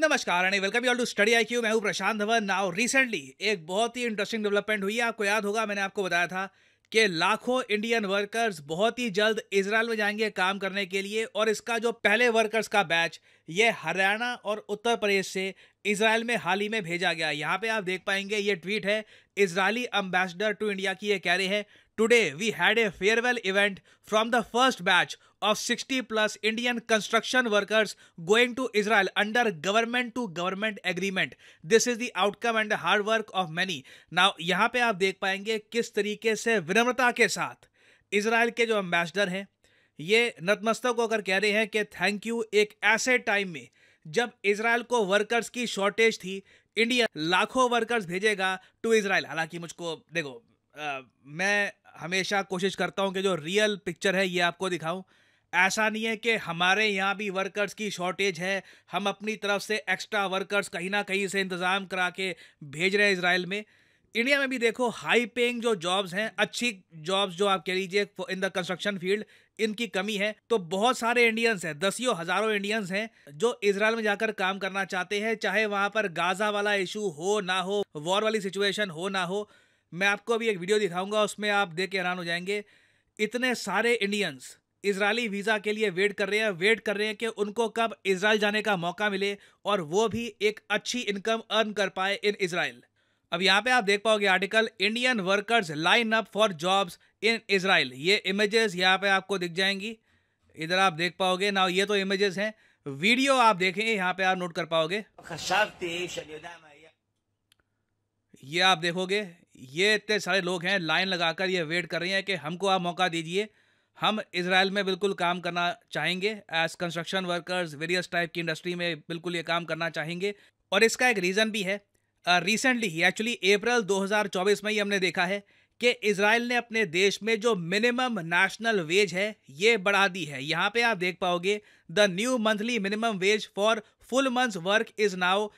नमस्कार and welcome you all to study IQ क्यू मैं हूं प्रशांत धवन नाउ रिसेंटली एक बहुत ही इंटरेस्टिंग डेवलपमेंट हुई है आपको याद होगा मैंने आपको बताया था कि लाखों इंडियन वर्कर्स बहुत ही जल्द इसराइल में जाएंगे काम करने के लिए और इसका जो पहले वर्कर्स का बैच ये हरियाणा और उत्तर प्रदेश से इसराइल में हाल ही में भेजा गया यहाँ पे आप देख पाएंगे ये ट्वीट है इसराइली अम्बेसडर टू इंडिया की ये कह रहे हैं today we had a farewell event from the first batch of 60 plus Indian construction workers going to Israel under government to government agreement this is the outcome and hard work of of now यहां पे आप देख पाएंगे किस तरीके से विनम्रता के साथ इसराइल के जो एम्बेसडर हैं ये नतमस्तक होकर कह रहे हैं कि थैंक यू एक ऐसे टाइम में जब इसराइल को वर्कर्स की शॉर्टेज थी इंडिया लाखों वर्कर्स भेजेगा टू इसराइल हालांकि मुझको देखो आ, मैं हमेशा कोशिश करता हूं कि जो रियल पिक्चर है ये आपको दिखाऊं ऐसा नहीं है कि हमारे यहाँ भी वर्कर्स की शॉर्टेज है हम अपनी तरफ से एक्स्ट्रा वर्कर्स कहीं ना कहीं से इंतज़ाम करा के भेज रहे हैं इसराइल में इंडिया में भी देखो हाई पेइंग जो जॉब्स हैं अच्छी जॉब्स जो आप कह लीजिए इन द कंस्ट्रक्शन फील्ड इनकी कमी है तो बहुत सारे इंडियंस हैं दसियों हजारों इंडियंस हैं जो इसराइल में जाकर काम करना चाहते हैं चाहे वहां पर गाजा वाला इशू हो ना हो वॉर वाली सिचुएशन हो ना हो मैं आपको अभी एक वीडियो दिखाऊंगा उसमें आप देख के हैरान हो जाएंगे इतने सारे इंडियंस इसराइली वीज़ा के लिए वेट कर रहे हैं वेट कर रहे हैं कि उनको कब इसराइल जाने का मौका मिले और वो भी एक अच्छी इनकम अर्न कर पाए इन इसराइल अब यहाँ पे आप देख पाओगे article Indian workers line up for jobs in Israel ये इमेजेस यहाँ पे आपको दिख जाएंगी इधर आप देख पाओगे ना ये तो इमेजेस हैं वीडियो आप देखेंगे यहाँ पे आप नोट कर पाओगे ये आप देखोगे ये इतने सारे लोग हैं लाइन लगाकर ये वेट कर रहे हैं कि हमको आप मौका दीजिए हम इसराइल में बिल्कुल काम करना चाहेंगे as construction workers various type की इंडस्ट्री में बिल्कुल ये काम करना चाहेंगे और इसका एक रीज़न भी है रिसेंटली ही एक्चुअली अप्रैल 2024 में ही हमने देखा है कि इसराइल ने अपने देश में जो मिनिमम नेशनल वेज है ये बढ़ा दी है यहाँ पे आप देख पाओगे the new monthly minimum wage for full months work is now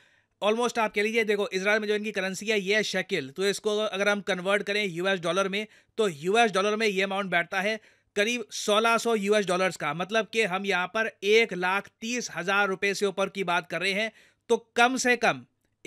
almost आप कह लीजिए देखो इसराइल में जो इनकी करेंसी है ये है शकिल तो इसको अगर हम कन्वर्ट करें यूएस डॉलर में तो यूएस डॉलर में ये अमाउंट बैठता है करीब 1600 यूएस डॉलर्स का मतलब कि हम यहाँ पर एक लाख तीस हज़ार रुपये से ऊपर की बात कर रहे हैं तो कम से कम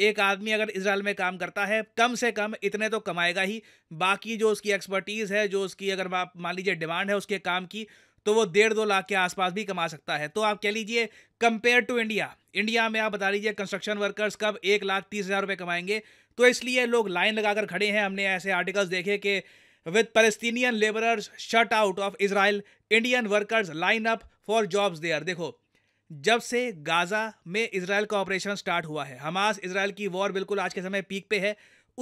एक आदमी अगर इसराइल में काम करता है कम से कम इतने तो कमाएगा ही बाकी जो उसकी एक्सपर्टीज़ है जो उसकी अगर आप मान लीजिए डिमांड है उसके काम की तो वो डेढ़ दो लाख के आसपास भी कमा सकता है तो आप कह लीजिए कंपेयर टू इंडिया इंडिया में आप बता लीजिए कंस्ट्रक्शन वर्कर्स कब एक लाख तीस हज़ार रुपये कमाएंगे तो इसलिए लोग लाइन लगाकर खड़े हैं हमने ऐसे आर्टिकल्स देखे कि with Palestinian labourers shut out of Israel Indian workers line up for jobs there देखो जब से गाज़ा में इसराइल का ऑपरेशन स्टार्ट हुआ है हमास इसराइल की वॉर बिल्कुल आज के समय पीक पे है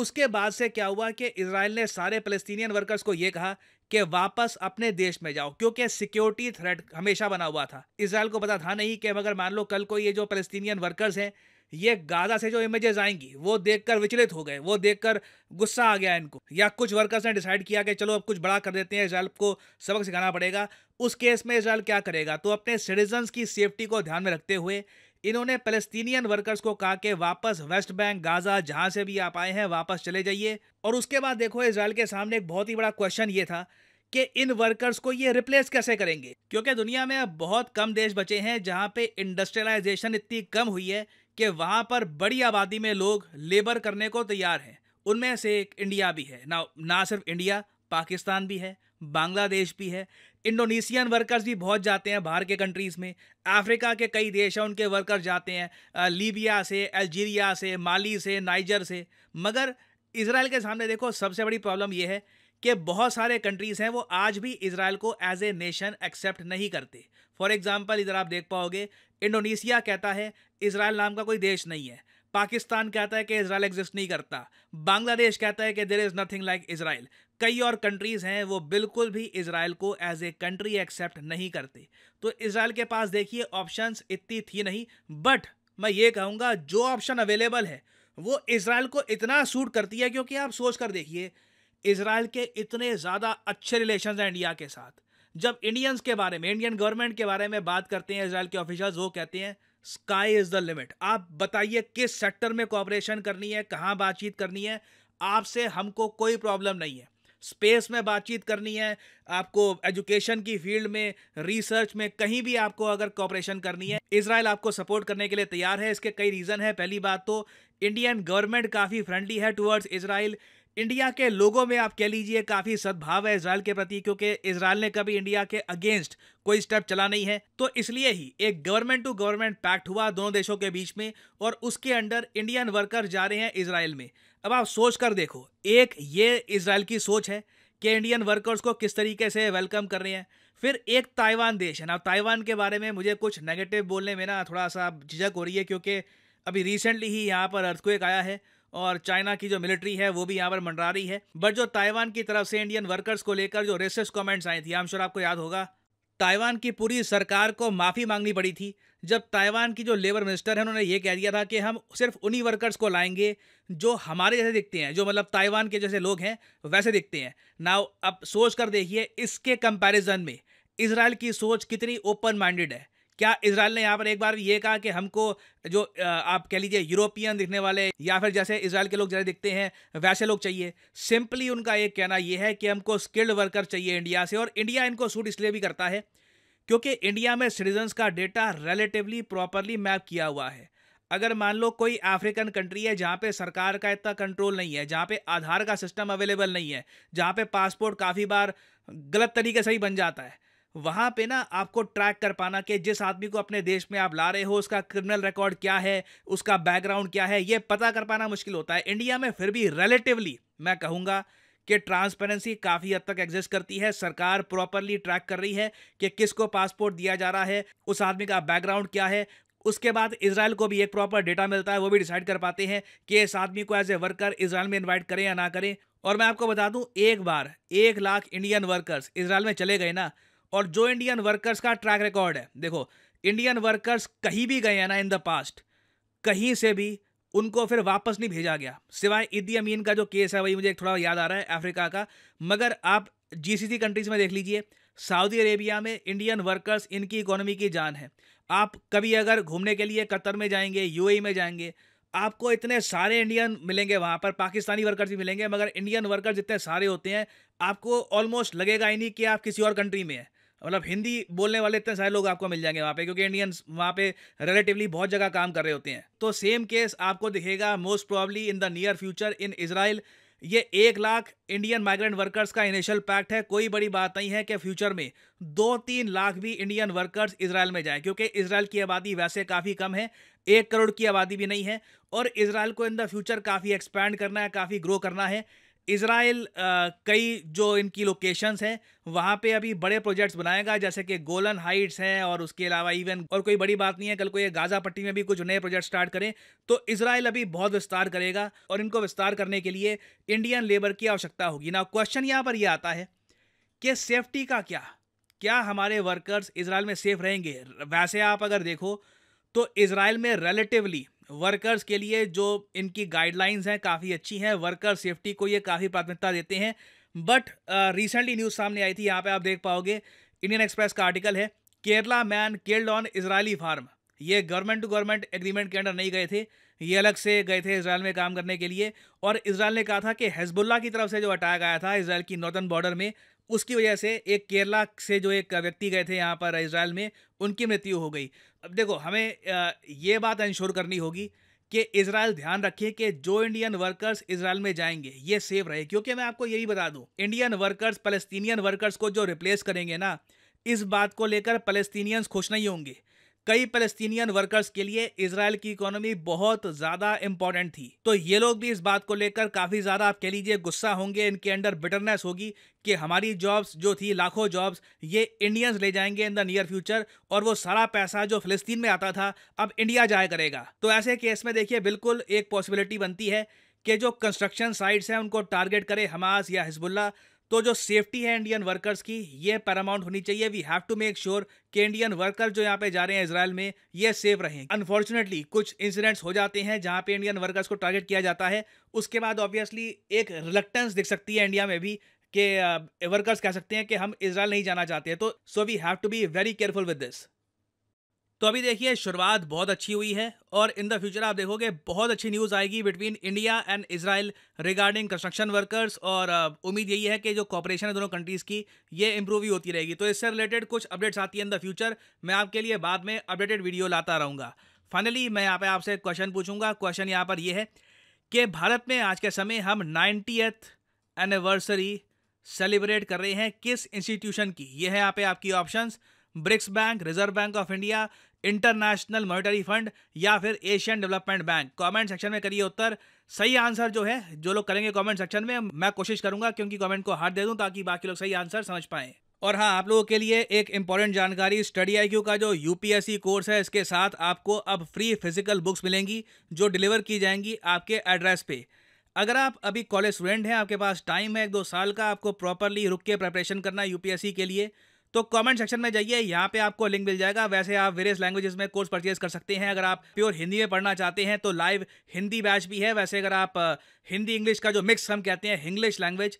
उसके बाद से क्या हुआ कि इसराइल ने सारे फलस्तीनियन वर्कर्स को यह कहा कि वापस अपने देश में जाओ क्योंकि सिक्योरिटी थ्रेट हमेशा बना हुआ था इसराइल को पता था नहीं कि अगर मान लो कल को ये जो फलस्तीनियन वर्कर्स हैं ये गाजा से जो इमेजेस आएंगी वो देखकर विचलित हो गए वो देखकर गुस्सा आ गया इनको या कुछ वर्कर्स ने डिसाइड किया कि चलो अब कुछ बड़ा कर देते हैं इसराइल को सबक सिखाना पड़ेगा उस केस में इसराइल क्या करेगा तो अपने सिटीजन्स की सेफ्टी को ध्यान में रखते हुए इन्होंने फलस्तीनियन वर्कर्स को कहा कि वापस वेस्ट बैंक गाजा जहाँ से भी आप आए हैं वापस चले जाइए और उसके बाद देखो इसराइल के सामने एक बहुत ही बड़ा क्वेश्चन ये था कि इन वर्कर्स को ये रिप्लेस कैसे करेंगे क्योंकि दुनिया में अब बहुत कम देश बचे हैं जहाँ पे इंडस्ट्रियलाइजेशन इतनी कम हुई है कि वहाँ पर बड़ी आबादी में लोग लेबर करने को तैयार हैं उनमें से एक इंडिया भी है ना ना सिर्फ इंडिया पाकिस्तान भी है बांग्लादेश भी है इंडोनेशियन वर्कर्स भी बहुत जाते हैं बाहर के कंट्रीज़ में अफ्रीका के कई देश हैं उनके वर्कर्स जाते हैं लीबिया से अल्जीरिया से माली से नाइजर से मगर इसराइल के सामने देखो सबसे बड़ी प्रॉब्लम यह है कि बहुत सारे कंट्रीज़ हैं वो आज भी इसराइल को एज ए नेशन एक्सेप्ट नहीं करते फॉर एग्ज़ाम्पल इधर आप देख पाओगे इंडोनेशिया कहता है इसराइल नाम का कोई देश नहीं है पाकिस्तान कहता है कि इसराइल एग्जिस्ट नहीं करता बांग्लादेश कहता है कि there is nothing like Israel कई और कंट्रीज़ हैं वो बिल्कुल भी इसराइल को एज ए कंट्री एक्सेप्ट नहीं करते तो इसराइल के पास देखिए ऑप्शंस इतनी थी नहीं बट मैं ये कहूँगा जो ऑप्शन अवेलेबल है वो इसराइल को इतना सूट करती है क्योंकि आप सोच कर देखिए इसराइल के इतने ज़्यादा अच्छे रिलेशन हैं इंडिया के साथ जब इंडियंस के बारे में इंडियन गवर्नमेंट के बारे में बात करते हैं इसराइल के ऑफिशल्स वो कहते हैं स्काई इज़ द लिमिट आप बताइए किस सेक्टर में कॉपरेशन करनी है कहाँ बातचीत करनी है आपसे हमको कोई प्रॉब्लम नहीं है स्पेस में बातचीत करनी है आपको एजुकेशन की फील्ड में रिसर्च में कहीं भी आपको अगर कॉपरेशन करनी है इसराइल आपको सपोर्ट करने के लिए तैयार है इसके कई रीज़न है पहली बात तो इंडियन गवर्नमेंट काफ़ी फ्रेंडली है टुवर्ड्स इसराइल इंडिया के लोगों में आप कह लीजिए काफी सद्भाव है इसराइल के प्रति क्योंकि इसराइल ने कभी इंडिया के अगेंस्ट कोई स्टेप चला नहीं है तो इसलिए ही एक गवर्नमेंट टू गवर्नमेंट पैक्ट हुआ दोनों देशों के बीच में और उसके अंडर इंडियन वर्कर जा रहे हैं इसराइल में अब आप सोच कर देखो एक ये इसराइल की सोच है कि इंडियन वर्कर्स को किस तरीके से वेलकम कर रहे हैं फिर एक ताइवान देश है ना ताइवान के बारे में मुझे कुछ नेगेटिव बोलने में ना थोड़ा सा झिझक हो रही है क्योंकि अभी रिसेंटली ही यहाँ पर अर्थक्वेक आया है और चाइना की जो मिलिट्री है वो भी यहाँ पर मंडरा रही है बट जो ताइवान की तरफ से इंडियन वर्कर्स को लेकर जो रेसिस कमेंट्स आई थी आम आपको याद होगा ताइवान की पूरी सरकार को माफ़ी मांगनी पड़ी थी जब ताइवान की जो लेबर मिनिस्टर है उन्होंने ये कह दिया था कि हम सिर्फ उन्हीं वर्कर्स को लाएंगे जो हमारे जैसे दिखते हैं जो मतलब ताइवान के जैसे लोग हैं वैसे दिखते हैं ना अब सोच कर देखिए इसके कंपैरिजन में इसराइल की सोच कितनी ओपन माइंडेड है क्या इसराइल ने यहाँ पर एक बार ये कहा कि हमको जो आप कह लीजिए यूरोपियन दिखने वाले या फिर जैसे इसराइल के लोग जैसे दिखते हैं वैसे लोग चाहिए सिंपली उनका एक कहना यह है कि हमको स्किल्ड वर्कर चाहिए इंडिया से और इंडिया इनको सूट इसलिए भी करता है क्योंकि इंडिया में सिटीजन्स का डेटा रिलेटिवली प्रॉपरली मैप किया हुआ है अगर मान लो कोई अफ्रीकन कंट्री है जहाँ पे सरकार का इतना कंट्रोल नहीं है जहाँ पे आधार का सिस्टम अवेलेबल नहीं है जहाँ पे पासपोर्ट काफ़ी बार गलत तरीके से ही बन जाता है वहां पे ना आपको ट्रैक कर पाना कि जिस आदमी को अपने देश में आप ला रहे हो उसका क्रिमिनल रिकॉर्ड क्या है उसका बैकग्राउंड क्या है ये पता कर पाना मुश्किल होता है इंडिया में फिर भी रिलेटिवली मैं कहूंगा कि ट्रांसपेरेंसी काफ़ी हद तक एग्जिस्ट करती है सरकार प्रॉपरली ट्रैक कर रही है कि किसको पासपोर्ट दिया जा रहा है उस आदमी का बैकग्राउंड क्या है उसके बाद इसराइल को भी एक प्रॉपर डेटा मिलता है वो भी डिसाइड कर पाते हैं कि इस आदमी को एज ए वर्कर इसराइल में इन्वाइट करें या ना करें और मैं आपको बता दूं एक बार एक लाख इंडियन वर्कर्स इसराइल में चले गए ना और जो इंडियन वर्कर्स का ट्रैक रिकॉर्ड है देखो इंडियन वर्कर्स कहीं भी गए हैं ना इन द पास्ट कहीं से भी उनको फिर वापस नहीं भेजा गया सिवाय इदी अमीन का जो केस है वही मुझे थोड़ा याद आ रहा है अफ्रीका का मगर आप जीसीसी कंट्रीज में देख लीजिए सऊदी अरेबिया में इंडियन वर्कर्स इनकी इकोनॉमी की जान है आप कभी अगर घूमने के लिए कतर में जाएंगे यूएई e में जाएंगे आपको इतने सारे इंडियन मिलेंगे वहाँ पर पाकिस्तानी वर्कर्स भी मिलेंगे मगर इंडियन वर्कर्स जितने सारे होते हैं आपको ऑलमोस्ट लगेगा ही नहीं कि आप किसी और कंट्री में हैं मतलब हिंदी बोलने वाले इतने सारे लोग आपको मिल जाएंगे वहाँ पे क्योंकि इंडियंस वहाँ पे रिलेटिवली बहुत जगह काम कर रहे होते हैं तो सेम केस आपको दिखेगा most probably in the near future in Israel ये एक लाख इंडियन माइग्रेंट वर्कर्स का इनिशियल पैक्ट है कोई बड़ी बात नहीं है कि फ्यूचर में दो तीन लाख भी इंडियन वर्कर्स इसराइल में जाएं क्योंकि इसराइल की आबादी वैसे काफ़ी कम है एक करोड़ की आबादी भी नहीं है और इसराइल को इन द फ्यूचर काफ़ी एक्सपैंड करना है काफ़ी ग्रो करना है इसराइल कई जो इनकी लोकेशंस हैं वहाँ पे अभी बड़े प्रोजेक्ट्स बनाएगा जैसे कि गोलन हाइट्स हैं और उसके अलावा इवन और कोई बड़ी बात नहीं है कल को ये गाज़ा पट्टी में भी कुछ नए प्रोजेक्ट स्टार्ट करें तो इसराइल अभी बहुत विस्तार करेगा और इनको विस्तार करने के लिए इंडियन लेबर की आवश्यकता होगी ना क्वेश्चन यहाँ पर यह आता है कि सेफ्टी का क्या क्या हमारे वर्कर्स इसराइल में सेफ रहेंगे वैसे आप अगर देखो तो इसराइल में रिलेटिवली वर्कर्स के लिए जो इनकी गाइडलाइंस हैं काफ़ी अच्छी हैं वर्कर सेफ्टी को ये काफ़ी प्राथमिकता देते हैं बट रिसेंटली न्यूज़ सामने आई थी यहाँ पे आप देख पाओगे इंडियन एक्सप्रेस का आर्टिकल है Kerala man killed on Israeli farm ये गवर्नमेंट टू गवर्नमेंट एग्रीमेंट के अंडर नहीं गए थे ये अलग से गए थे इसराइल में काम करने के लिए और इसराइल ने कहा था कि हेजबुल्ला की तरफ से जो अटैक आया था इसराइल की नॉर्दर्न बॉर्डर में उसकी वजह से एक केरला से जो एक व्यक्ति गए थे यहाँ पर इसराइल में उनकी मृत्यु हो गई अब देखो हमें ये बात इंश्योर करनी होगी कि इसराइल ध्यान रखे कि जो इंडियन वर्कर्स इसराइल में जाएंगे ये सेफ रहे क्योंकि मैं आपको यही बता दूं इंडियन वर्कर्स पलस्तीनियन वर्कर्स को जो रिप्लेस करेंगे ना इस बात को लेकर पलस्तीनियंस खुश नहीं होंगे कई फलस्तीनियन वर्कर्स के लिए इसराइल की इकोनॉमी बहुत ज्यादा इंपॉर्टेंट थी तो ये लोग भी इस बात को लेकर काफी ज्यादा आप कह लीजिए गुस्सा होंगे इनके अंडर बिटरनेस होगी कि हमारी जॉब्स जो थी लाखों जॉब्स ये इंडियंस ले जाएंगे इन द नियर फ्यूचर और वो सारा पैसा जो फिलिस्तीन में आता था अब इंडिया जाया करेगा तो ऐसे केस में देखिए बिल्कुल एक पॉसिबिलिटी बनती है कि जो कंस्ट्रक्शन साइट्स हैं उनको टारगेट करे हमास या हिजबुल्ला तो जो सेफ्टी है इंडियन वर्कर्स की ये पैरामाउंट होनी चाहिए we have to make sure कि इंडियन वर्कर जो यहाँ पे जा रहे हैं इसराइल में ये सेफ रहें अनफॉर्चुनेटली कुछ इंसिडेंट्स हो जाते हैं जहाँ पे इंडियन वर्कर्स को टारगेट किया जाता है उसके बाद ऑब्वियसली एक रिलक्टेंस दिख सकती है इंडिया में भी कि वर्कर्स uh, कह सकते हैं कि हम इसराइल नहीं जाना चाहते हैं तो so we have to be very careful with this तो अभी देखिए शुरुआत बहुत अच्छी हुई है और इन द फ्यूचर आप देखोगे बहुत अच्छी न्यूज़ आएगी between India and Israel regarding construction workers और उम्मीद यही है कि जो कॉपरेशन है दोनों कंट्रीज़ की ये इंप्रूव ही होती रहेगी तो इससे रिलेटेड कुछ अपडेट्स आती है इन द फ्यूचर मैं आपके लिए बाद में अपडेटेड वीडियो लाता रहूँगा फाइनली मैं यहाँ पर आपसे क्वेश्चन पूछूंगा क्वेश्चन यहाँ पर यह है कि भारत में आज के समय हम नाइन्टी एनिवर्सरी सेलिब्रेट कर रहे हैं किस इंस्टीट्यूशन की ये है यहाँ पे आपकी options BRICS bank Reserve Bank of India International Monetary Fund या फिर Asian Development Bank comment section में करिए उत्तर सही आंसर जो है जो लोग करेंगे कमेंट सेक्शन में मैं कोशिश करूंगा क्योंकि कमेंट को हाथ दे दूं ताकि बाकी लोग सही आंसर समझ पाए और हाँ आप लोगों के लिए एक इंपॉर्टेंट जानकारी स्टडी आई का जो यूपीएससी कोर्स है इसके साथ आपको अब फ्री फिजिकल बुक्स मिलेंगी जो डिलीवर की जाएंगी आपके एड्रेस पे अगर आप अभी कॉलेज स्टूडेंट हैं आपके पास टाइम है एक दो साल का आपको प्रॉपरली रुक के प्रेपरेशन करना है यूपीएससी के लिए तो कमेंट सेक्शन में जाइए यहाँ पे आपको लिंक मिल जाएगा वैसे आप वेरियस लैंग्वेजेस में कोर्स परचेज कर सकते हैं अगर आप प्योर हिंदी में पढ़ना चाहते हैं तो लाइव हिंदी बैच भी है वैसे अगर आप हिंदी इंग्लिश का जो मिक्स हम कहते हैं इंग्लिश लैंग्वेज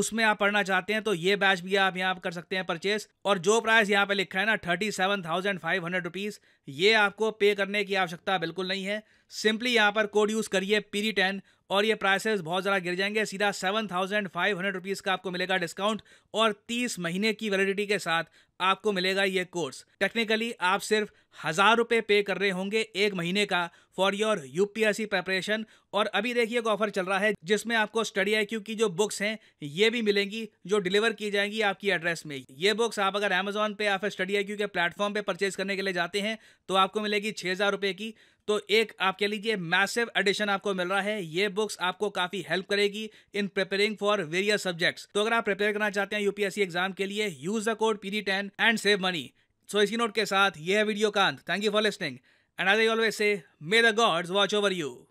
उसमें आप पढ़ना चाहते हैं तो ये बैच भी आप यहाँ कर सकते हैं परचेज और जो प्राइस यहाँ पे लिखा है ना thirty seven thousand five hundred rupees ये आपको पे करने की आवश्यकता बिल्कुल नहीं है सिंपली यहाँ पर कोड यूज़ करिए पीरी टेन और ये प्राइसेस बहुत ज़्यादा गिर जाएंगे सीधा seven thousand five hundred rupees का आपको मिलेगा डिस्काउंट और तीस महीने की वैलिडिटी के साथ आपको मिलेगा ये कोर्स टेक्निकली आप सिर्फ हज़ार रुपये पे कर रहे होंगे एक महीने का फॉर योर यूपीएससी प्रेपरेशन और अभी देखिए एक ऑफर चल रहा है जिसमें आपको स्टडी आई की जो बुक्स हैं ये भी मिलेंगी जो डिलीवर की जाएंगी आपकी एड्रेस में ये बुक्स आप अगर अमेजोन पे या फिर स्टडी आई के प्लेटफॉर्म पे परचेज करने के लिए जाते हैं तो आपको मिलेगी छः हज़ार रुपये की तो एक आप कह लीजिए मैसिव एडिशन आपको मिल रहा है ये बुक्स आपको काफ़ी हेल्प करेगी in preparing for various subjects तो अगर आप प्रिपेयर करना चाहते हैं यूपीएससी एग्जाम के लिए use the code PD ten and save money so इसी नोट के साथ यह वीडियो का अंत thank you for listening and I always say may the gods watch over you